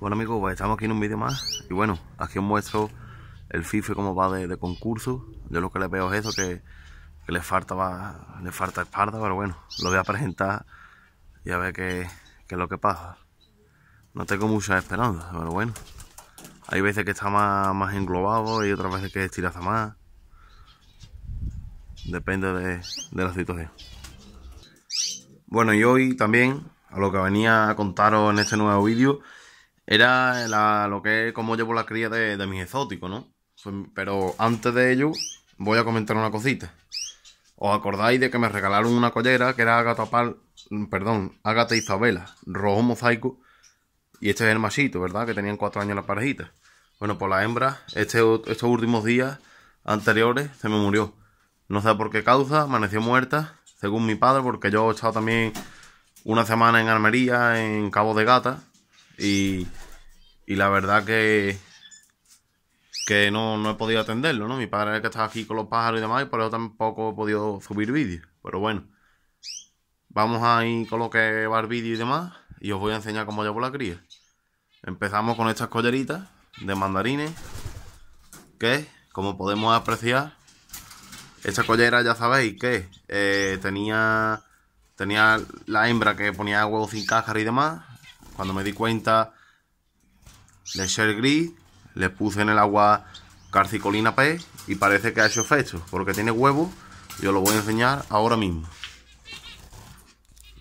Bueno amigos, pues estamos aquí en un vídeo más y bueno, aquí os muestro el FIFA como va de, concurso. Yo lo que le veo es eso, que, le falta falta espalda, pero bueno, lo voy a presentar y a ver qué, es lo que pasa. No tengo mucha esperanza, pero bueno. Hay veces que está más, englobado y otras veces que estiraza más. Depende de, de la situación. Bueno, y hoy también, a lo que venía a contaros en este nuevo vídeo, era lo que como llevo la cría de, de mis exóticos, ¿no? Pues, pero antes de ello, voy a comentar una cosita. ¿Os acordáis de que me regalaron una collera que era Agatha Pal, perdón, Agatha Isabela, rojo mosaico? Y este es el masito, ¿verdad? Que tenían cuatro años la parejita. Bueno, pues la hembra, este, estos últimos días anteriores, se me murió. No sé por qué causa, amaneció muerta, según mi padre, porque yo he estado también una semana en Almería, en Cabo de Gata, y, la verdad que, que no, he podido atenderlo, ¿no? Mi padre es que estaba aquí con los pájaros y demás, y por eso tampoco he podido subir vídeos. Pero bueno, vamos a ir con lo que va el vídeo y demás, y os voy a enseñar cómo llevo la cría. Empezamos con estas colleritas de mandarines, que como podemos apreciar, esta collera ya sabéis que eh, tenía, tenía la hembra que ponía huevos sin cáscara y demás, cuando me di cuenta, de ser gris, le puse en el agua carcicolina P y parece que ha hecho efecto, porque tiene huevos y os lo voy a enseñar ahora mismo.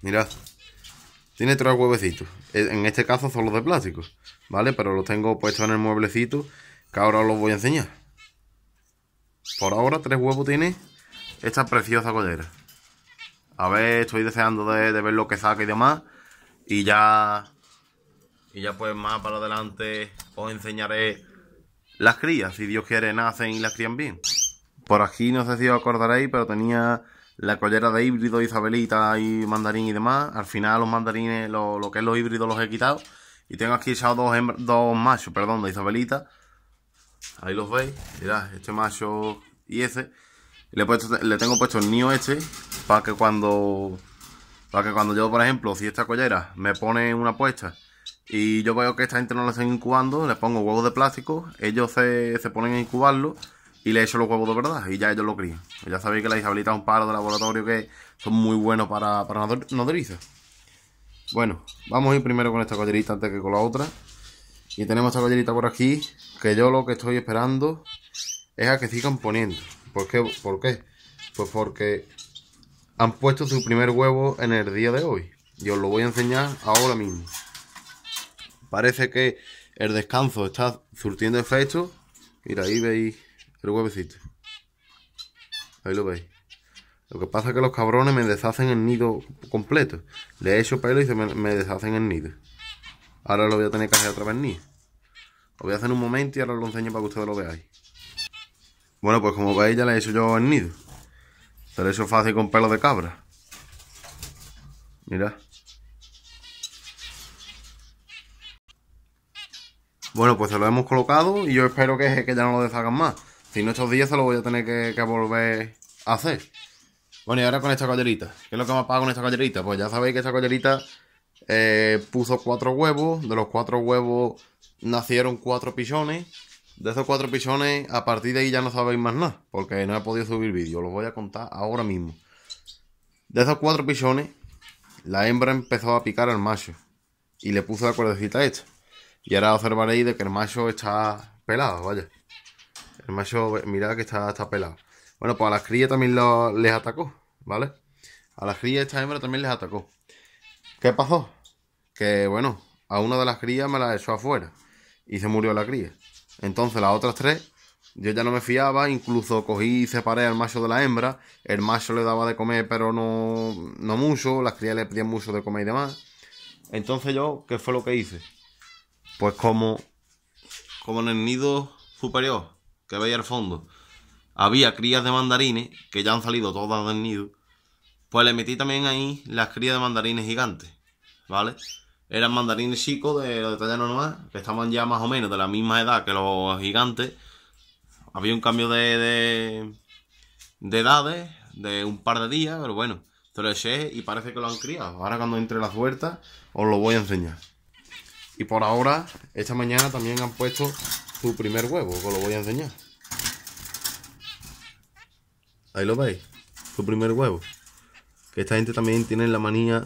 Mirad, tiene tres huevecitos, e, en este caso son los de plástico, ¿vale? Pero los tengo puestos en el mueblecito que ahora os los voy a enseñar. Por ahora tres huevos tiene esta preciosa collera. A ver, estoy deseando de, de ver lo que saca y demás. Y ya y ya pues más para adelante os enseñaré las crías. Si Dios quiere, nacen y las crían bien. Por aquí no sé si os acordaréis, pero tenía la collera de híbrido, isabelita y mandarín y demás. Al final los mandarines, lo, que es los híbridos, los he quitado. Y tengo aquí echado dos, machos, perdón, de isabelita. Ahí los veis. Mirad, este macho y ese. Le, le tengo puesto el nio este para que cuando... Para que cuando yo, por ejemplo, si esta collera me pone una puesta y yo veo que esta gente no la están incubando, les pongo huevos de plástico, ellos se, ponen a incubarlo y le echo los huevos de verdad y ya ellos lo crían. Pues ya sabéis que la Isabelita es un par de laboratorios que son muy buenos para, para nodrizas. Bueno, vamos a ir primero con esta collerita antes que con la otra. Y tenemos esta collerita por aquí, que yo lo que estoy esperando es a que sigan poniendo. ¿Por qué? ¿Por qué? Pues porque han puesto su primer huevo en el día de hoy. Y os lo voy a enseñar ahora mismo. Parece que el descanso está surtiendo efecto. Mira, ahí veis el huevecito. Ahí lo veis. Lo que pasa es que los cabrones me deshacen el nido completo. Le he hecho pelo y me, deshacen el nido. Ahora lo voy a tener que hacer otra vez nido. Lo voy a hacer en un momento y ahora lo enseño para que ustedes lo veáis. Bueno, pues como veis ya le he hecho yo el nido. Pero eso es fácil con pelo de cabra. Mira. Bueno, pues se lo hemos colocado y yo espero que, que ya no lo deshagan más. Si no, estos días se lo voy a tener que, volver a hacer. Bueno, y ahora con esta collerita. ¿Qué es lo que me pasado con esta collerita? Pues ya sabéis que esta collerita eh, puso cuatro huevos. De los cuatro huevos nacieron cuatro pichones. De esos cuatro pichones, a partir de ahí ya no sabéis más nada. Porque no he podido subir vídeo. lo voy a contar ahora mismo. De esos cuatro pichones, la hembra empezó a picar al macho. Y le puso la cuerdecita esta. Y ahora observaréis de que el macho está pelado, vaya. El macho, mirad que está, pelado. Bueno, pues a las crías también lo, les atacó, ¿vale? A las crías esta hembra también les atacó. ¿Qué pasó? Que bueno, a una de las crías me la echó afuera y se murió la cría. Entonces las otras tres yo ya no me fiaba, incluso cogí y separé al macho de la hembra. El macho le daba de comer, pero no, no mucho. Las crías le pedían mucho de comer y demás. Entonces yo, ¿qué fue lo que hice? pues como, como en el nido superior que veis al fondo, había crías de mandarines que ya han salido todas del nido, pues le metí también ahí las crías de mandarines gigantes, ¿vale? Eran mandarines chicos de, de talla normal, que estaban ya más o menos de la misma edad que los gigantes. Había un cambio de, edades, de un par de días, pero bueno, se lo eché y parece que lo han criado. Ahora cuando entre la puerta os lo voy a enseñar. Y por ahora, esta mañana también han puesto su primer huevo, os lo voy a enseñar. Ahí lo veis, su primer huevo. Que esta gente también tiene la manía...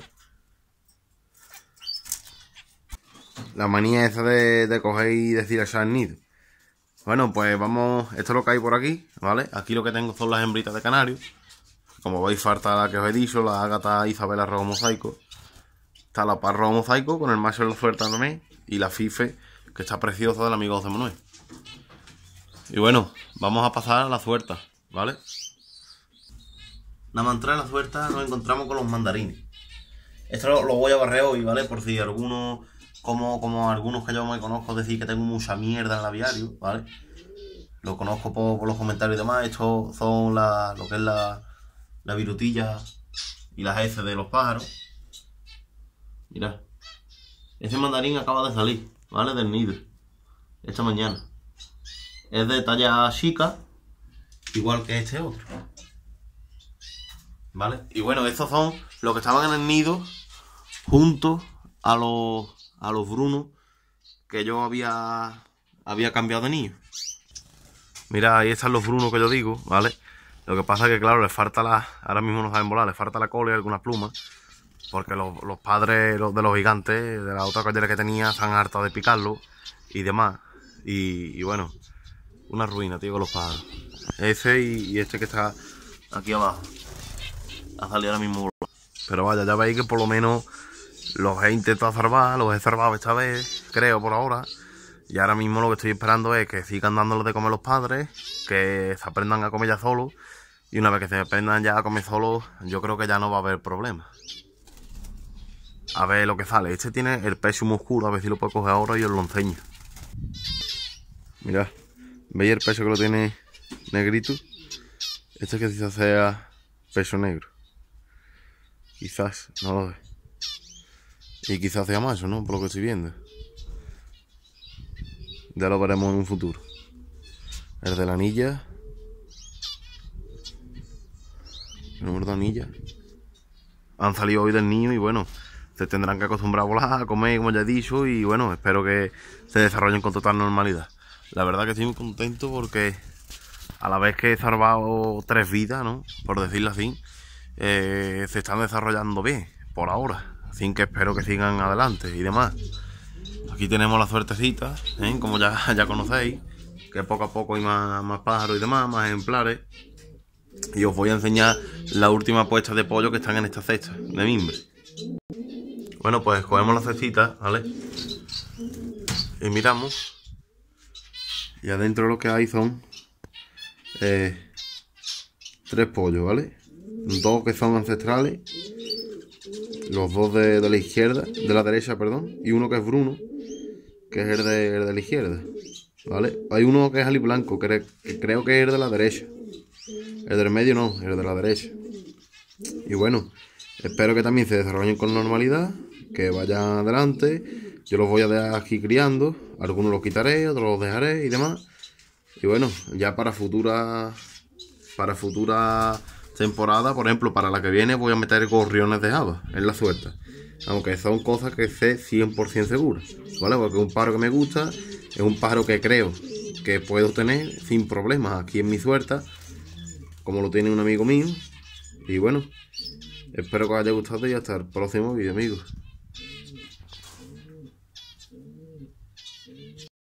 La manía esa de, coger y decir a Sharnid. Bueno, pues vamos... Esto es lo que hay por aquí, ¿vale? Aquí lo que tengo son las hembritas de canario. Como veis, falta la que os he dicho, la Agatha Isabela Rojo Mosaico. Está la parro Mosaico con el Macho de la Suerte también. Y la FIFE, que está preciosa del amigo de Manuel. Y bueno, vamos a pasar a la suerte, ¿vale? La mantra de la suerte nos encontramos con los mandarines. Esto lo, voy a barrer hoy, ¿vale? Por si alguno, como, como algunos que yo me conozco, decir que tengo mucha mierda en la aviario, ¿vale? Lo conozco por, los comentarios y demás. estos son la, lo que es la, la virutilla y las heces de los pájaros. Mira, Ese mandarín acaba de salir, ¿vale? Del nido. Esta mañana. Es de talla chica, igual que este otro. ¿Vale? Y bueno, estos son los que estaban en el nido junto a los, a los brunos que yo había, había cambiado de niño. Mira, ahí están los brunos que yo digo, ¿vale? Lo que pasa es que, claro, les falta la... Ahora mismo no saben volar, les falta la cola y algunas plumas porque los, padres de los gigantes, de la otra calle que tenía, están hartos de picarlo y demás. Y, bueno, una ruina, tío, con los padres Ese y, este que está aquí abajo. Ha salido ahora mismo. Pero vaya, ya veis que por lo menos los he intentado salvar, los he salvado esta vez, creo, por ahora. Y ahora mismo lo que estoy esperando es que sigan dándoles de comer los padres, que se aprendan a comer ya solos. Y una vez que se aprendan ya a comer solos, yo creo que ya no va a haber problema. A ver lo que sale. Este tiene el más oscuro. A ver si lo puedo coger ahora y os lo enseño. Mirad. ¿Veis el peso que lo tiene negrito? Este que quizás sea peso negro. Quizás, no lo ve Y quizás sea más, ¿no? Por lo que estoy viendo. Ya lo veremos en un futuro. El de la anilla. El número de anilla. Han salido hoy del niño y bueno, se tendrán que acostumbrar a volar, a comer, como ya he dicho, y bueno, espero que se desarrollen con total normalidad. La verdad que estoy muy contento porque a la vez que he salvado tres vidas, Por decirlo así, eh, se están desarrollando bien, por ahora. Así que espero que sigan adelante y demás. Aquí tenemos la suertecita, ¿eh? como ya, ya conocéis, que poco a poco hay más, más pájaros y demás, más ejemplares. Y os voy a enseñar la última puesta de pollo que están en esta cesta de mimbre. Bueno, pues cogemos la cecita, ¿vale? Y miramos. Y adentro lo que hay son eh, tres pollos, ¿vale? Dos que son ancestrales. Los dos de, la izquierda, de la derecha, perdón. Y uno que es Bruno, que es el de, el de la izquierda. ¿Vale? Hay uno que es Ali Blanco, que, que creo que es el de la derecha. El del medio no, el de la derecha. Y bueno, espero que también se desarrollen con normalidad que vayan adelante. Yo los voy a dejar aquí criando. Algunos los quitaré, otros los dejaré y demás. Y bueno, ya para futura para futura temporada, por ejemplo, para la que viene voy a meter gorriones de java en la suelta. Aunque son cosas que sé 100% seguras, ¿vale? Porque un pájaro que me gusta es un pájaro que creo que puedo tener sin problemas aquí en mi suelta, como lo tiene un amigo mío. Y bueno, espero que os haya gustado y hasta el próximo vídeo, amigos.